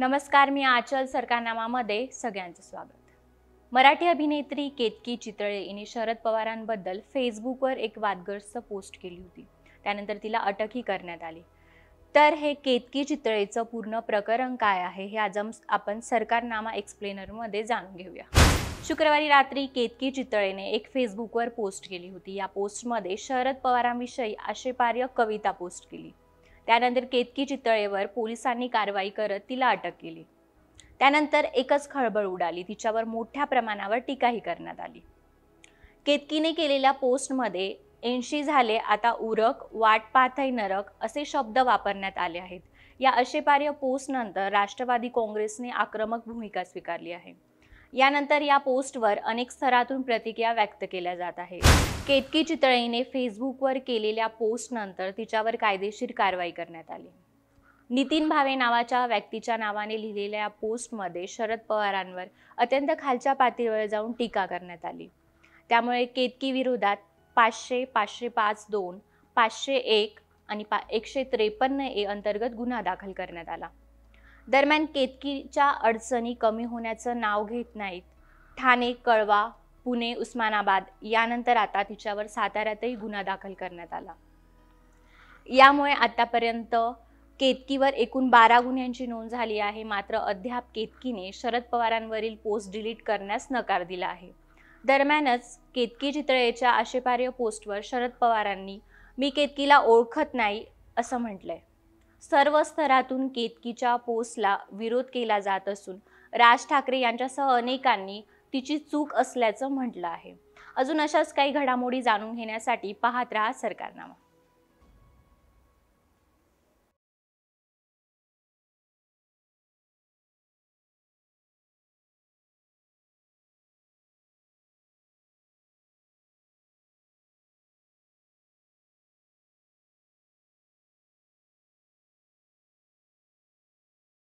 नमस्कार मी आचल सरकारनामामध्ये सगळ्यांचं स्वागत मराठी अभिनेत्री केतकी चितळे हिने शरद पवारांबद्दल फेसबुकवर एक वादग्रस्त पोस्ट केली होती त्यानंतर तिला अटकही करण्यात आली तर हे केतकी चितळेचं पूर्ण प्रकरण काय आहे हे आज आपण सरकारनामा एक्सप्लेनरमध्ये जाणून घेऊया शुक्रवारी रात्री केतकी चितळेने एक फेसबुकवर पोस्ट केली होती या पोस्टमध्ये शरद पवारांविषयी आशेपार्य कविता पोस्ट केली त्यानंतर केतकी चितळेवर पोलिसांनी कारवाई करत तिला अटक केली त्यानंतर एकच खळबळ उडाली तिच्यावर मोठ्या प्रमाणावर टीकाही करण्यात आली केतकीने केलेल्या पोस्टमध्ये ऐंशी झाले आता उरक वाट पाथय नरक असे शब्द वापरण्यात आले आहेत या अशेपार्य पोस्टनंतर राष्ट्रवादी काँग्रेसने आक्रमक भूमिका स्वीकारली आहे यानंतर या पोस्टवर अनेक स्तरातून प्रतिक्रिया व्यक्त केल्या जात आहे केतकी चितळेने फेसबुकवर केलेल्या पोस्टनंतर तिच्यावर कायदेशीर कारवाई करण्यात आली नितीन भावे नावाच्या व्यक्तीच्या नावाने लिहिलेल्या या पोस्टमध्ये शरद पवारांवर अत्यंत खालच्या पातळीवर जाऊन टीका करण्यात आली त्यामुळे केतकी विरोधात पाचशे पाचशे पाच दोन पाचशे एक आणि पा एकशे त्रेपन्न ए अंतर्गत गुन्हा दाखल करण्यात आला दरम्यान केतकीच्या अडचणी कमी होण्याचं नाव घेत नाहीत ठाणे कळवा पुणे उस्मानाबाद यानंतर आता तिच्यावर साताऱ्यातही गुन्हा दाखल करण्यात आला यामुळे आतापर्यंत केतकीवर एकूण बारा गुन्ह्यांची नोंद झाली आहे मात्र अद्याप केतकीने शरद पवारांवरील पोस्ट डिलीट करण्यास नकार दिला आहे दरम्यानच केतकी चितळेच्या आशेपार्य पोस्टवर शरद पवारांनी मी केतकीला ओळखत नाही असं म्हटलंय सर्व स्तरातून केतकीच्या पोस्टला विरोध केला जात असून राज ठाकरे यांच्यासह अनेकांनी तिची चूक असल्याचं म्हटलं आहे अजून अशाच काही घडामोडी जाणून घेण्यासाठी पाहत राहा सरकारनामा